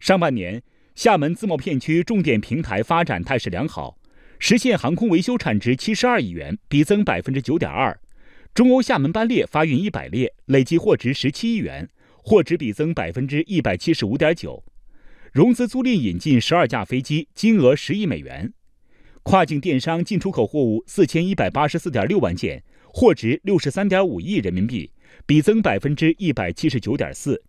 上半年，厦门自贸片区重点平台发展态势良好，实现航空维修产值七十二亿元，比增百分之九点二；中欧厦门班列发运一百列，累计货值十七亿元，货值比增百分之一百七十五点九；融资租赁引进十二架飞机，金额十亿美元；跨境电商进出口货物四千一百八十四点六万件，货值六十三点五亿人民币，比增百分之一百七十九点四。